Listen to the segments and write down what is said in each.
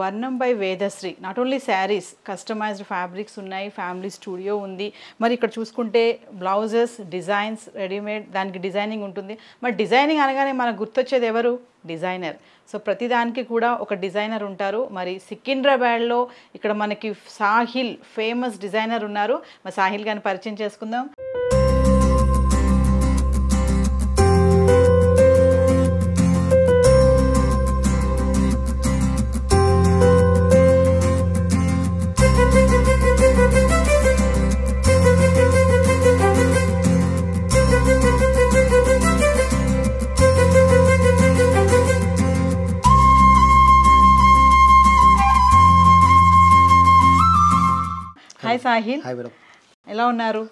వర్ణం by Vedashree not only sarees customised fabrics ఉన్నాయి family studio ఉంది మరి ఇక్కడ చూసుకుంటే బ్లౌజెస్ డిజైన్స్ రెడీమేడ్ దానికి డిజైనింగ్ ఉంటుంది మరి డిజైనింగ్ అనగానే మనకు గుర్తొచ్చేది ఎవరు డిజైనర్ సో ప్రతిదానికి కూడా ఒక డిజైనర్ ఉంటారు మరి సికింద్రాబాద్లో ఇక్కడ మనకి సాహిల్ ఫేమస్ డిజైనర్ ఉన్నారు మరి సాహిల్ గారిని పరిచయం చేసుకుందాం సాహిల్ ఎలా ఉన్నారు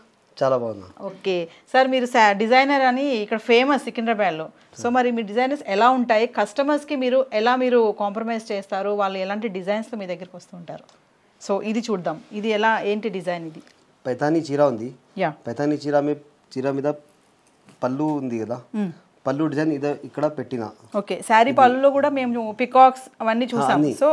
చాలా బాగుంది ఓకే సార్ మీరు డిజైనర్ అని ఇక్కడ ఫేమస్ సికింద్రాబాద్లో సో మరి మీ డిజైనర్స్ ఎలా ఉంటాయి కస్టమర్స్కి మీరు ఎలా మీరు కాంప్రమైజ్ చేస్తారు వాళ్ళు ఎలాంటి డిజైన్స్ మీ దగ్గరకు వస్తూ ఉంటారు సో ఇది చూద్దాం ఇది ఎలా ఏంటి డిజైన్ ఇది పైతానీ చీర ఉంది యా పైతానీ చీర మీ చీర మీద పళ్ళు ఉంది కదా పళ్ళు డిజైన్ ఇది ఇక్కడ పెట్టిన ఓకే శారీ పళ్ళులో కూడా మేము పికాక్స్ అవన్నీ చూసాం so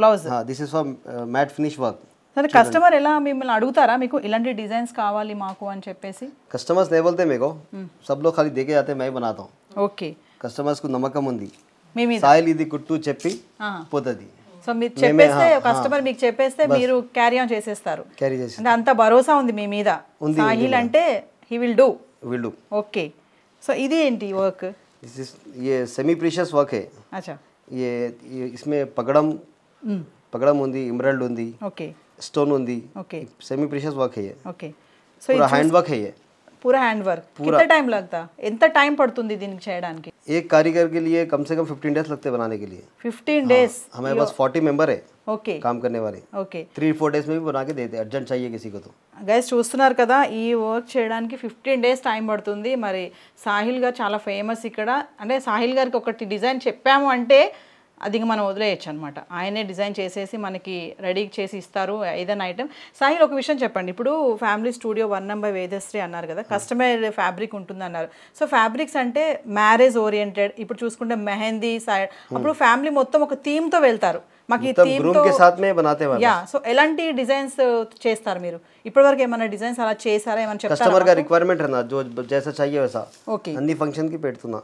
blouse this is for matte finish work సరే కస్టమర్ ఎలా మిమ్మల్ని అడుగుతారా మీకు ఇలాంటి డిజైన్స్ కావాలి మాకు అని చెప్పేసి కస్టమర్స్ లేవల్తే बोलते मेरे को सब लोग खाली देके जाते मैं बनाता हूं ఓకే కస్టమర్స్ కు నమ్మకం ఉంది మేము సాయిల్ ఇది కుట్టు చెప్పి పోతుంది సో మీరు చెప్పేస్తే కస్టమర్ మీకు చెప్పేస్తే మీరు క్యారీ ఆన్ చేసేస్తారు క్యారీ చేసి అంటే అంత భరోసా ఉంది మీ మీద సాహిల్ అంటే he will do will do okay so ఇది ఏంటి work a semi precious work है अच्छा ये इसमें पगड़म పగడం ఉంది ఇమ్రాల్డ్ ఉంది ఓకే స్టోన్ ఉంది సెమీ ప్రిషియస్ వర్క్ అయ్యే ఓకే సో హ్యాండ్ వర్క్ అయ్యే పూరా హ్యాండ్ వర్క్ ఎంత టైం లగ్తా ఎంత టైం పడుతుంది దీనికి చేయడానికి ఏ కారీగర్ కి लिए कम से कम 15 డేస్ लगते बनाने के लिए ఫిఫ్టీన్ డేస్ हमारे पास 40 मेंबर है ఓకే काम करने वाले ఓకే 3 4 डेज में भी बना के देते हैं अर्जेंट चाहिए किसी को तो గైస్ చూస్తున్నారు కదా ఈ వర్క్ చేయడానికి ఫిఫ్టీన్ డేస్ టైం పడుతుంది మరి సాహిల్ గారు చాలా ఫేమస్ ఇక్కడ అంటే సాహిల్ గారికి ఒకటి డిజైన్ చెప్పాము అంటే అది మనం వదిలేయచ్చు అనమాట ఆయనే డిజైన్ చేసేసి మనకి రెడీ చేసి ఇస్తారు ఏదైనా ఐటమ్ సాహిల్ ఒక విషయం చెప్పండి ఇప్పుడు family studio one number Vedashree అన్నారు కదా కస్టమైజ్డ్ ఫ్యాబ్రిక్ ఉంటుంది అన్నారు సో ఫ్యాబ్రిక్స్ అంటే మ్యారేజ్ ఓరియంటెడ్ ఇప్పుడు చూసుకుంటే మెహందీ సైడ్ hmm. అప్పుడు ఫ్యామిలీ మొత్తం ఒక థీమ్తో వెళ్తారు మాకు ఈ థీమ్ యా సో ఎలాంటి డిజైన్స్ చేస్తారు మీరు ఇప్పటివరకు ఏమైనా డిజైన్స్ అలా చేసారా ఏమైనా చెప్తారా కస్టమర్ గా రిక్వైర్మెంట్ అన్నా జో జైసా चाहिए वैसा ఓకే అన్ని ఫంక్షన్ కి పెడుతున్నా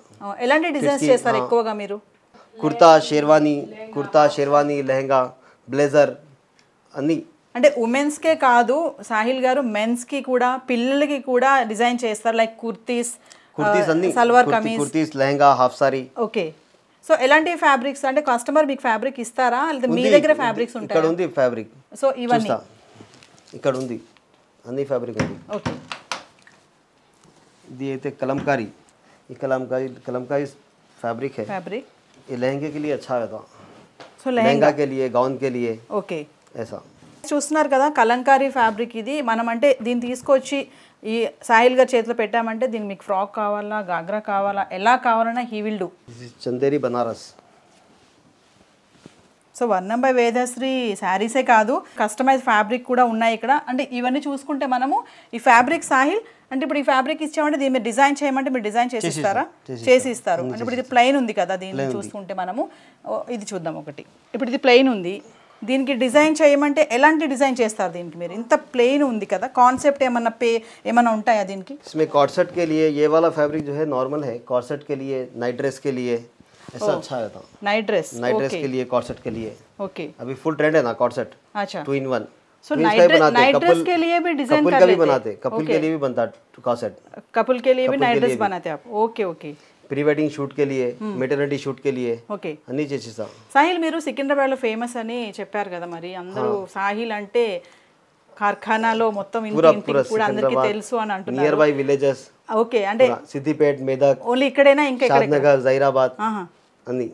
ఎలాంటి డిజైన్స్ చేస్తారు ఎక్కువగా మీరు కుర్తా షేర్వానీ కుర్తా షేర్వానీ లెహంగా బ్లేజర్ అన్నీ అంటే ఉమెన్స్కే కాదు సాహిల్ గారు మెన్స్కి కూడా పిల్లలకి కూడా డిజైన్ చేస్తారు లైక్ కుర్తీస్ కుర్తీస్ అన్ని salwar kameez kurtis lehenga half saree okay so ఎలాంటి ఫ్యాబ్రిక్స్ అంటే కస్టమర్ మీకు ఫ్యాబ్రిక్ ఇస్తారా లేదా మీ దగ్గర ఫ్యాబ్రిక్స్ ఉంటాయి ఇక్కడ ఉంది ఫ్యాబ్రిక్ సో ఇవన్నీ ఇక్కడ ఉంది అన్ని ఫ్యాబ్రిక్ ఉంది ఓకే ఇది అయితే కలంకారీ ఈ కలంకారీ కలంకారీ ఫ్యాబ్రిక్ ఫ్యాబ్రిక్ ये लहंगे के लिए अच्छा रहता సో లెహంగా के लिए के लिए ఓకే ऐसा చూస్తున్నారు కదా కలంకారీ ఫ్యాబ్రిక్ ఇది మనం అంటే దీన్ని తీసుకొచ్చి ఈ సాయిల్ గారి చేతిలో పెట్టామంటే దీన్ని మీకు ఫ్రాక్ కావాలా గాగ్రా కావాలా ఎలా కావాలన్నా he will do Chanderi Banaras so one by Vedashree శారీసే కాదు కస్టమైజ్ ఫ్యాబ్రిక్ కూడా ఉన్నాయి ఇక్కడ అంటే ఇవన్నీ చూసుకుంటే మనము ఈ ఫ్యాబ్రిక్ సాహిల్ అంటే ఇప్పుడు ఈ ఫ్యాబ్రిక్ ఇచ్చామంటే దీన్ని మీరు డిజైన్ చేయమంటే మీరు డిజైన్ చేసి ఇస్తారా చేసి ఇస్తారు అంటే ఇప్పుడు ఇది ప్లెయిన్ ఉంది కదా దీన్ని చూసుకుంటే మనము ఇది చూద్దాం ఒకటి ఇప్పుడు ఇది ప్లెయిన్ ఉంది దీనికి డిజైన్ చేయమంటే ఎలాంటి డిజైన్ చేస్తారు దీనికి మీరు ఇంత ప్లెయిన్ ఉంది కదా కాన్సెప్ట్ ఏమన్నా పే ఏమన్నా ఉంటాయా దీనికి కార్సెట్ कॉर्सेट के लिए ये वाला फैब्रिक जो है नॉर्मल है ऐसा अच्छा आया था नाइट ड्रेस नाइट ड्रेस के लिए कॉर्सेट के लिए ओके अभी फुल ट्रेंड है ना कॉर्सेट अच्छा two in one so night dress के लिए भी डिजाइन बनाते कपल के लिए भी बनता कॉर्सेट कपल के लिए भी नाइट ड्रेस बनाते आप okay okay pre wedding shoot కే మెటర్నిటీ షూట్ కే ఓకే అన్ని చేసేసాం సాహిల్ మీరు సికింద్రాబాద్ లో ఫేమస్ అని చెప్పారు కదా మరి అందరూ సాహిల్ అంటే కార్ఖానాలో మొత్తం కూడా అందరికీ తెలుసు అని అంటున్నారు నియర్ బై విలేజెస్ ఓకే అంటే సిద్దిపేట్ మేదక్ ఓన్లీ ఇక్కడైనా ఇంకా జైరాబాద్ अनी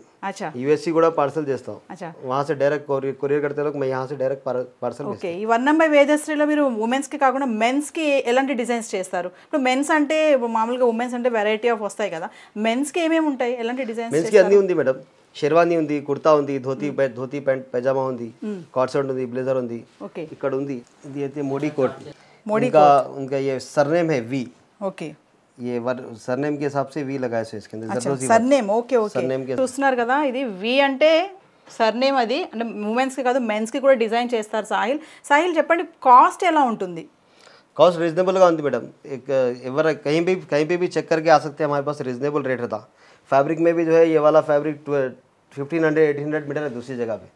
యుఎస్సీ కూడా పార్సల్ చేస్తాం अच्छा డైరెక్ట్ కొరియర్ కొరియర్ కడితే लोग मैं డైరెక్ట్ పార్సల్ ఓకే ఈ వన్ నంబర్ వేదశ్రీలో మీరు ఉమెన్స్ కి కాకుండా మెన్స్ కి ఎలాంటి డిజైన్స్ చేస్తారు ఇప్పుడు మెన్స్ అంటే మామూలుగా ఉమెన్స్ అంటే వెరైటీ ఆఫ్ వస్తాయి కదా మెన్స్ కి ఏమేమి ఉంటాయి ఎలాంటి డిజైన్స్ మెన్స్ కి అన్ని ఉంది మేడం షెర్వానీ ఉంది కుర్తా ఉంది ధోతి ధోతి ప్యాంట్ పైజామా ఉంది కాట్ hmm. సౌండ్ ఉంది బ్లేజర్ ఉంది ఇక్కడ ఉంది ఇది అయితే మోడీ కోట్ మోడీ ఇంకా ఇంకా సర్నేమ్ హే వి ఓకే ये वर सरनेम के हिसाब से वी लगाया सो इसके अंदर सरनेम ఓకే ఓకే చూస్తున్నారు కదా ఇది వి అంటే సర్నేమ్ అది అంటే ఉమెన్స్కి కాదు మెన్స్కి కూడా డిజైన్ చేస్తారు సాహిల్ సాహిల్ చెప్పండి కాస్ట్ ఎలా ఉంటుంది कॉस्ट रीजनेबल का मैडम एक एवर कहीं भी कहीं पे भी चेक करके आ सकते हैं हमारे पास रीजनेबल रेट था फैब्रिक में भी जो है ये वाला fabric fifteen hundred eighteen hundred metre है दूसरी जगह पे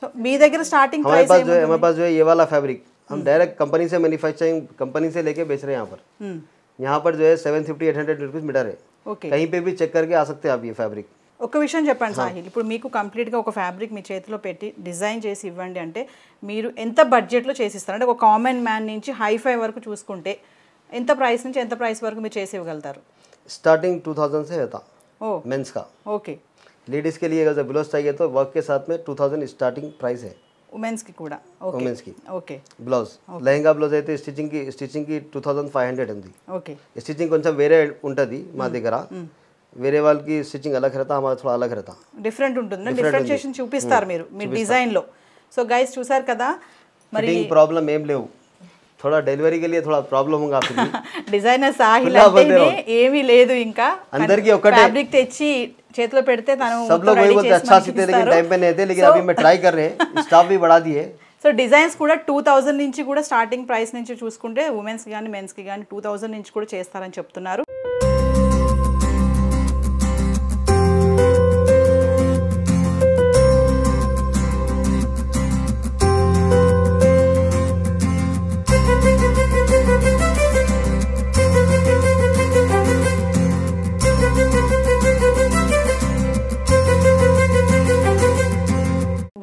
so, मी दर स्टार्टिंग हमारे पास जो है हमारे पास जो है ये वाला फैब्रिक हम डायरेक्ट कंपनी से मैन्युफैक्चरिंग कंपनी से लेके बेच रहे हैं यहाँ पर यहाँ पर जो है seven fifty eight hundred rupees metre है कहीं पे भी चेक करके आ सकते हैं आप ये फैब्रिक ఒక విషయం చెప్పండి సాహిల్ ఇప్పుడు మీకు కంప్లీట్గా ఒక ఫ్యాబ్రిక్ మీ చేతిలో పెట్టి డిజైన్ చేసి ఇవ్వండి అంటే మీరు ఎంత బడ్జెట్లో చేసిస్తారు అంటే ఒక కామన్ మ్యాన్ నుంచి హై ఫై వరకు చూసుకుంటే ఎంత ప్రైస్ నుంచి ఎంత ప్రైస్ వరకు మీరు చేసి ఇవ్వగలుగుతారు స్టార్టింగ్ టూ थाउजेंड ఓ होता ओ ఓకే లేడీస్కి ओके लेडीज़ వర్క్ लिए अगर ब्लाउज चाहिए तो वर्क के साथ ఉమెన్స్కి కూడా ఉమెన్స్కి ఓకే బ్లౌజ్ లెహంగా బ్లౌజ్ అయితే స్టిచ్చింగ్కి స్టిచ్చింగ్కి టూ థౌజండ్ ఫైవ్ హండ్రెడ్ ఉంది ఓకే స్టిచ్చింగ్ కొంచెం వేరే ఉంటుంది మా దగ్గర వేరే వాళ్ళకి స్టిచ్చింగ్ అలా మా థోడా అలా డిఫరెంట్ ఉంటుంది డిఫరెన్షియేషన్ చూపిస్తారు మీరు మీ డిజైన్లో సో గైస్ చూసారు కదా మరి ప్రాబ్లం ఏం లేవు థోడా డెలివరీకి వెళ్ళి థోడా ప్రాబ్లం డిజైనర్ సాహిల్ ఏమీ లేదు ఇంకా అందరికీ ఒకటే ఫ్యాబ్రిక్ తెచ్చి చేతిలో పెడితే తను लोग సో డిజైన్స్ కూడా టూ థౌజండ్ నుంచి కూడా స్టార్టింగ్ ప్రైస్ నుంచి చూసుకుంటే ఉమెన్స్కి కానీ మెన్స్కి కానీ టూ థౌజండ్ నుంచి కూడా చేస్తారని చెప్తున్నారు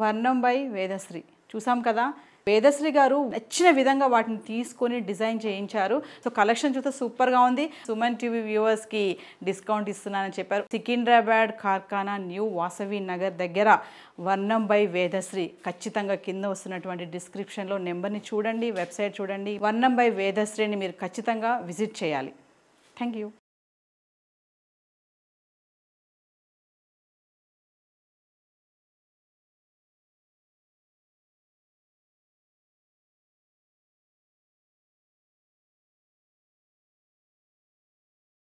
వర్ణం బై వేదశ్రీ చూసాం కదా వేదశ్రీ గారు నచ్చిన విధంగా వాటిని తీసుకొని డిజైన్ చేయించారు సో కలెక్షన్ చూస్తే సూపర్గా ఉంది సుమన్ టీవీ వ్యూవర్స్కి డిస్కౌంట్ ఇస్తున్నానని చెప్పారు సికింద్రాబాద్ కార్ఖానా న్యూ వాసవి నగర్ దగ్గర వర్ణం బై వేదశ్రీ ఖచ్చితంగా కింద వస్తున్నటువంటి డిస్క్రిప్షన్లో నెంబర్ని చూడండి వెబ్సైట్ చూడండి వర్ణం బై వేదశ్రీని మీరు ఖచ్చితంగా విజిట్ చేయాలి థ్యాంక్ యూ